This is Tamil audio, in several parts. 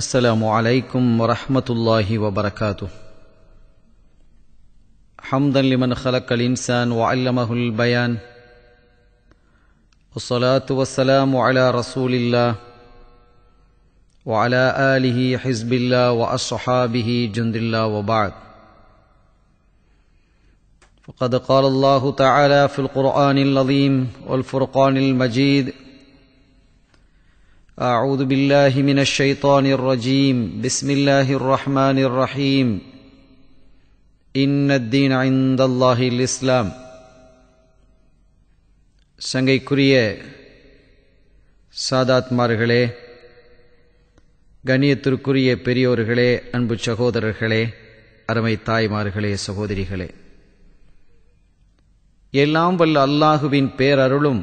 السلام عليكم ورحمة الله وبركاته حمدا لمن خلق الإنسان وعلمه البيان والصلاة والسلام على رسول الله وعلى آله حزب الله وأصحابه جند الله وبعد فقد قال الله تعالى في القرآن العظيم والفرقان المجيد أعوذ بالله من الشيطان الرجيم بسم الله الرحمن الرحيم إن الدين عند الله الإسلام சங்கைக்குரிய சாதாத்மார்களே கண்ணியத்திற்குரிய பெரியோர்களே அன்பு சகோதரர்களே அருமை தாய்மார்களே சகோதரிகளே எல்லாம் வல்ல அல்லாஹுவின் பேரருளும்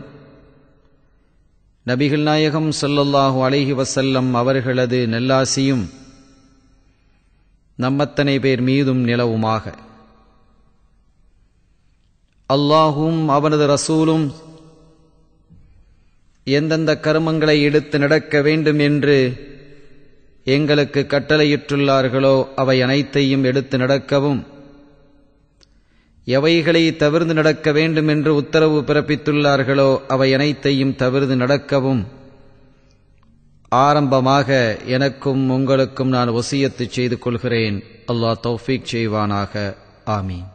நபிகள் நாயகம் சொல்லல்லாஹு அலைஹி வசல்லம் அவர்களது நெல்லாசியும் நம்மத்தனை பேர் மீதும் நிலவுமாக அல்லாஹும் அவனது ரசூலும் எந்தெந்த கருமங்களை எடுத்து நடக்க வேண்டும் என்று எங்களுக்கு கட்டளையிட்டுள்ளார்களோ அவை அனைத்தையும் எடுத்து நடக்கவும் எவைகளை தவிர்ந்து நடக்க வேண்டும் என்று உத்தரவு பிறப்பித்துள்ளார்களோ அவை அனைத்தையும் தவிர்த்து நடக்கவும் ஆரம்பமாக எனக்கும் உங்களுக்கும் நான் ஒசியத்து செய்து கொள்கிறேன் அல்லாஹ் தௌஃபீக் செய்வானாக ஆமீன்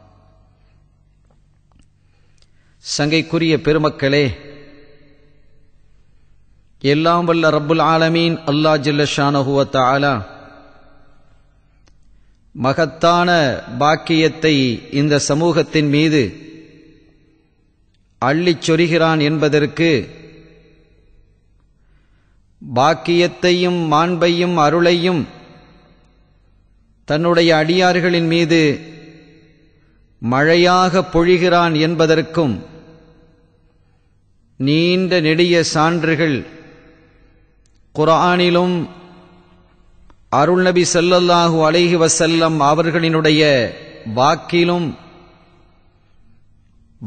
சங்கைக்குரிய பெருமக்களே எல்லாம் வல்ல ரப்புல் ஆலமீன் அல்லா ஜில்ல ஆலா மகத்தான பாக்கியத்தை இந்த சமூகத்தின் மீது அள்ளிச் சொரிகிறான் என்பதற்கு பாக்கியத்தையும் மாண்பையும் அருளையும் தன்னுடைய அடியார்களின் மீது மழையாக பொழிகிறான் என்பதற்கும் நீண்ட நெடிய சான்றுகள் குரானிலும் அருள் நபி செல்லல்லாஹு அலைஹி வசல்லம் அவர்களினுடைய வாக்கிலும்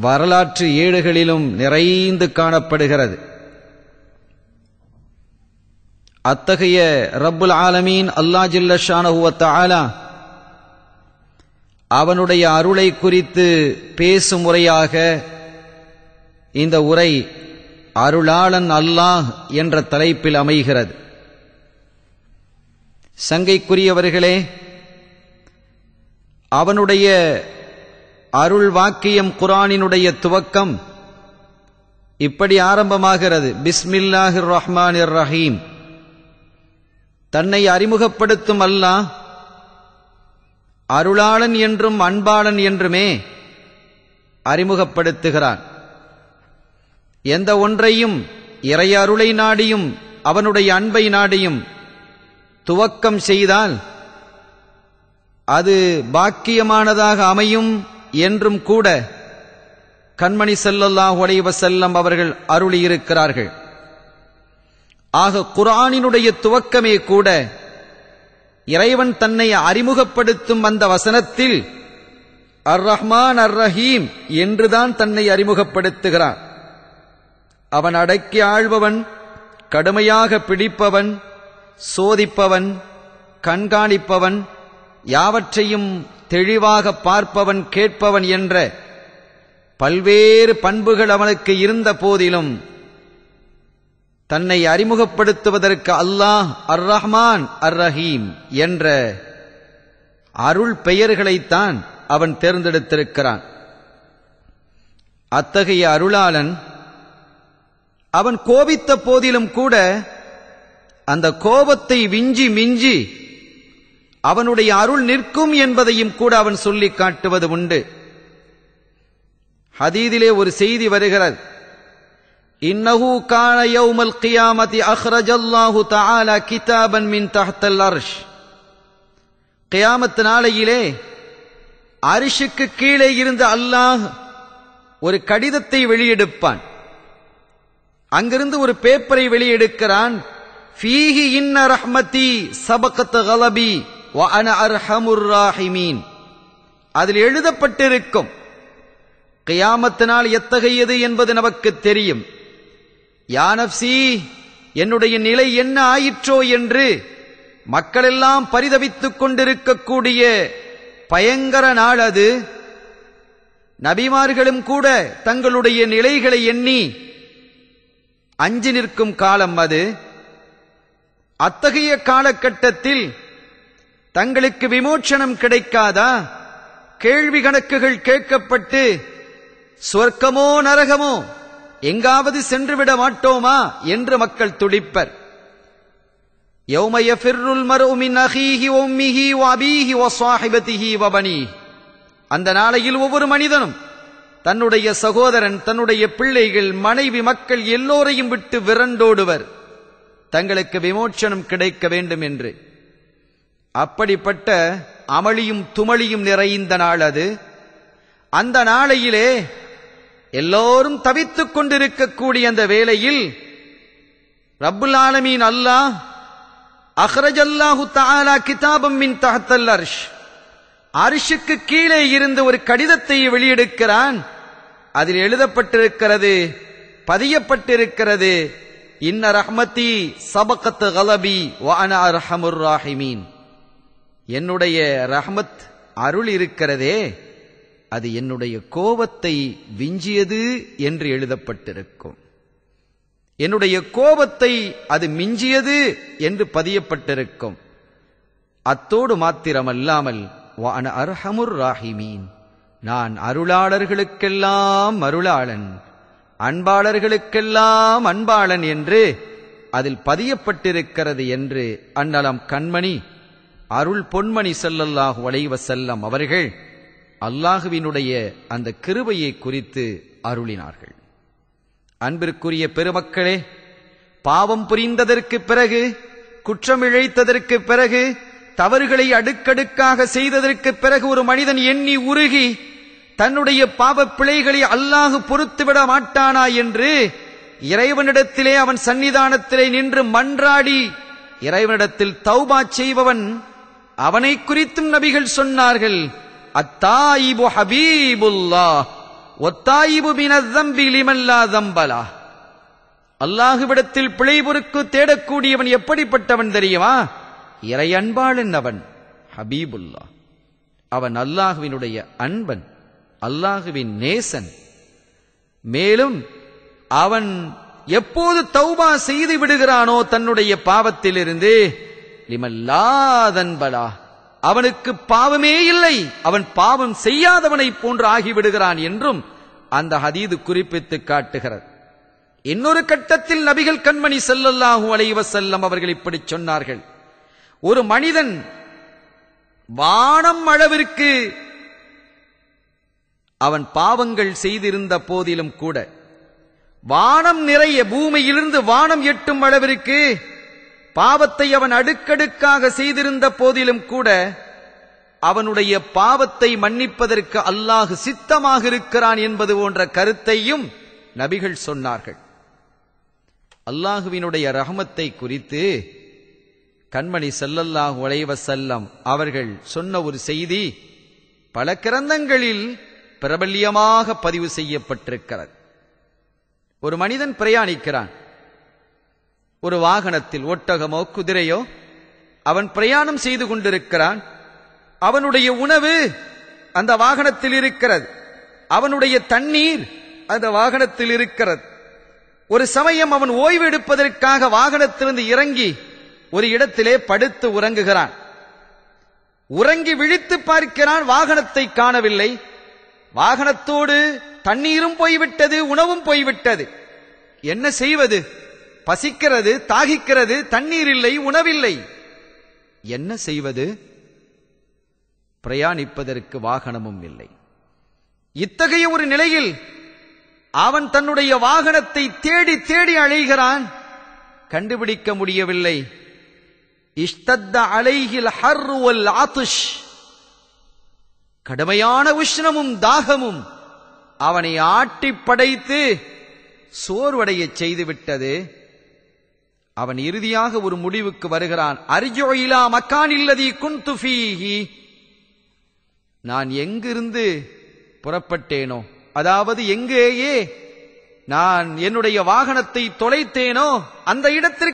வரலாற்று ஏடுகளிலும் நிறைந்து காணப்படுகிறது அத்தகைய ரப்புல் ஆலமீன் அல்லா ஜில்ல ஷானஹுவத்த ஆலா அவனுடைய அருளை குறித்து பேசும் முறையாக இந்த உரை அருளாளன் அல்லாஹ் என்ற தலைப்பில் அமைகிறது சங்கைக்குரியவர்களே அவனுடைய அருள் வாக்கியம் குரானினுடைய துவக்கம் இப்படி ஆரம்பமாகிறது பிஸ்மில்லாஹிர் ரஹ்மான் ரஹீம் தன்னை அறிமுகப்படுத்தும் அல்லாஹ் அருளாளன் என்றும் அன்பாளன் என்றுமே அறிமுகப்படுத்துகிறான் எந்த ஒன்றையும் இறையருளை நாடியும் அவனுடைய அன்பை நாடியும் துவக்கம் செய்தால் அது பாக்கியமானதாக அமையும் என்றும் கூட கண்மணி செல்லல்லா உடைய செல்லம் அவர்கள் அருளியிருக்கிறார்கள் ஆக குரானினுடைய துவக்கமே கூட இறைவன் தன்னை அறிமுகப்படுத்தும் அந்த வசனத்தில் அர் ரஹ்மான் அர் ரஹீம் என்றுதான் தன்னை அறிமுகப்படுத்துகிறான் அவன் அடக்கி ஆழ்பவன் கடுமையாக பிடிப்பவன் சோதிப்பவன் கண்காணிப்பவன் யாவற்றையும் தெளிவாக பார்ப்பவன் கேட்பவன் என்ற பல்வேறு பண்புகள் அவனுக்கு இருந்த போதிலும் தன்னை அறிமுகப்படுத்துவதற்கு அல்லாஹ் அர் ரஹ்மான் அர் ரஹீம் என்ற அருள் பெயர்களைத்தான் அவன் தேர்ந்தெடுத்திருக்கிறான் அத்தகைய அருளாளன் அவன் கோபித்த போதிலும் கூட அந்த கோபத்தை விஞ்சி மிஞ்சி அவனுடைய அருள் நிற்கும் என்பதையும் கூட அவன் சொல்லி காட்டுவது உண்டு ஹதீதிலே ஒரு செய்தி வருகிறது இன்னஹூ கான யௌமல் கியாமதி அஹ்ரஜல்லாஹு தஆலா கிதாபன் மின் தஹத்தல் அர்ஷ் கியாமத்து நாளையிலே அரிஷுக்கு கீழே இருந்து அல்லாஹ் ஒரு கடிதத்தை வெளியெடுப்பான் அங்கிருந்து ஒரு பேப்பரை வெளியெடுக்கிறான் ஃபீஹி இன்ன ரஹ்மதி சபகத் கலபி வ அன அர்ஹமுர் அதில் எழுதப்பட்டிருக்கும் கயாமத்தினால் எத்தகையது என்பது நமக்கு தெரியும் யானப்சி என்னுடைய நிலை என்ன ஆயிற்றோ என்று மக்களெல்லாம் பரிதவித்துக் கொண்டிருக்கக்கூடிய பயங்கர நாள் அது நபிமார்களும் கூட தங்களுடைய நிலைகளை எண்ணி அஞ்சு நிற்கும் காலம் அது அத்தகைய காலகட்டத்தில் தங்களுக்கு விமோச்சனம் கிடைக்காதா கேள்வி கணக்குகள் கேட்கப்பட்டு சொர்க்கமோ நரகமோ எங்காவது சென்றுவிட மாட்டோமா என்று மக்கள் துடிப்பர் அந்த நாளையில் ஒவ்வொரு மனிதனும் தன்னுடைய சகோதரன் தன்னுடைய பிள்ளைகள் மனைவி மக்கள் எல்லோரையும் விட்டு விரண்டோடுவர் தங்களுக்கு விமோச்சனம் கிடைக்க வேண்டும் என்று அப்படிப்பட்ட அமளியும் துமளியும் நிறைந்த நாள் அது அந்த நாளையிலே எல்லோரும் தவித்துக் கொண்டிருக்கக்கூடிய அந்த வேளையில் ரபுல் ஆலமீன் அல்லாஹ் அஹ்ரஜல்லாஹு தாலா கிதாபம் மின் தகத்தல் அர்ஷ் அரிஷுக்கு கீழே இருந்த ஒரு கடிதத்தை வெளியெடுக்கிறான் அதில் எழுதப்பட்டிருக்கிறது பதியப்பட்டிருக்கிறது இன்ன ரஹ்மத்தி சபக்கத்து கலபி வான அர்ஹமுர் ராஹிமீன் என்னுடைய ரஹ்மத் அருள் இருக்கிறதே அது என்னுடைய கோபத்தை விஞ்சியது என்று எழுதப்பட்டிருக்கும் என்னுடைய கோபத்தை அது மிஞ்சியது என்று பதியப்பட்டிருக்கும் அத்தோடு மாத்திரமல்லாமல் வான அர்ஹமுர் ராஹிமீன் நான் அருளாளர்களுக்கெல்லாம் அருளாளன் அன்பாளர்களுக்கெல்லாம் அன்பாளன் என்று அதில் பதியப்பட்டிருக்கிறது என்று அன்னலம் கண்மணி அருள் பொன்மணி செல்லல்லாஹு வளைவ செல்லம் அவர்கள் அல்லாஹுவினுடைய அந்த கிருபையை குறித்து அருளினார்கள் அன்பிற்குரிய பெருமக்களே பாவம் புரிந்ததற்கு பிறகு இழைத்ததற்கு பிறகு தவறுகளை அடுக்கடுக்காக செய்ததற்கு பிறகு ஒரு மனிதன் எண்ணி உருகி தன்னுடைய பாவ பிழைகளை அல்லாஹு பொறுத்துவிட மாட்டானா என்று இறைவனிடத்திலே அவன் சன்னிதானத்திலே நின்று மன்றாடி இறைவனிடத்தில் தௌபா செய்பவன் அவனை குறித்தும் நபிகள் சொன்னார்கள் அத்தாயிபு ஹபீபுல்லா ஒத்தாயிபு பினதம்பி தம்பலா அல்லாஹுவிடத்தில் பிழைபொருக்கு தேடக்கூடியவன் எப்படிப்பட்டவன் தெரியுமா இறை அன்பாளன் அவன் ஹபீபுல்லா அவன் அல்லாஹுவினுடைய அன்பன் அல்லாஹுவின் நேசன் மேலும் அவன் எப்போது தௌபா செய்து விடுகிறானோ தன்னுடைய பாவத்திலிருந்து லிமல்லாதன்பலா அவனுக்கு பாவமே இல்லை அவன் பாவம் செய்யாதவனை போன்று ஆகிவிடுகிறான் என்றும் அந்த ஹதீது குறிப்பிட்டு காட்டுகிறது இன்னொரு கட்டத்தில் நபிகள் கண்மணி செல்லல்லாஹூ அலைவ செல்லம் அவர்கள் இப்படி சொன்னார்கள் ஒரு மனிதன் வானம் அளவிற்கு அவன் பாவங்கள் செய்திருந்த போதிலும் கூட வானம் நிறைய பூமியிலிருந்து வானம் எட்டும் அளவிற்கு பாவத்தை அவன் அடுக்கடுக்காக செய்திருந்த போதிலும் கூட அவனுடைய பாவத்தை மன்னிப்பதற்கு அல்லாஹு சித்தமாக இருக்கிறான் என்பது போன்ற கருத்தையும் நபிகள் சொன்னார்கள் அல்லாஹுவினுடைய ரஹமத்தை குறித்து கண்மணி செல்லல்லாஹு உழைவ செல்லம் அவர்கள் சொன்ன ஒரு செய்தி பல கிரந்தங்களில் பிரபல்யமாக பதிவு செய்யப்பட்டிருக்கிறது ஒரு மனிதன் பிரயாணிக்கிறான் ஒரு வாகனத்தில் ஒட்டகமோ குதிரையோ அவன் பிரயாணம் செய்து கொண்டிருக்கிறான் அவனுடைய உணவு அந்த வாகனத்தில் இருக்கிறது அவனுடைய தண்ணீர் அந்த வாகனத்தில் இருக்கிறது ஒரு சமயம் அவன் ஓய்வு எடுப்பதற்காக வாகனத்திலிருந்து இறங்கி ஒரு இடத்திலே படுத்து உறங்குகிறான் உறங்கி விழித்து பார்க்கிறான் வாகனத்தை காணவில்லை வாகனத்தோடு தண்ணீரும் போய்விட்டது உணவும் போய்விட்டது என்ன செய்வது பசிக்கிறது தாகிக்கிறது தண்ணீர் இல்லை உணவில்லை என்ன செய்வது பிரயாணிப்பதற்கு வாகனமும் இல்லை இத்தகைய ஒரு நிலையில் அவன் தன்னுடைய வாகனத்தை தேடி தேடி அழைகிறான் கண்டுபிடிக்க முடியவில்லை இஷ்டத்த அலைகில் ஹர் ஆத்துஷ் கடுமையான உஷ்ணமும் தாகமும் அவனை ஆட்டி படைத்து சோர்வடைய செய்துவிட்டது அவன் இறுதியாக ஒரு முடிவுக்கு வருகிறான் அரிஜோயிலா மக்கான் இல்லதி குந்துஃபீஹி நான் எங்கிருந்து புறப்பட்டேனோ அதாவது எங்கேயே நான் என்னுடைய வாகனத்தை தொலைத்தேனோ அந்த இடத்திற்கு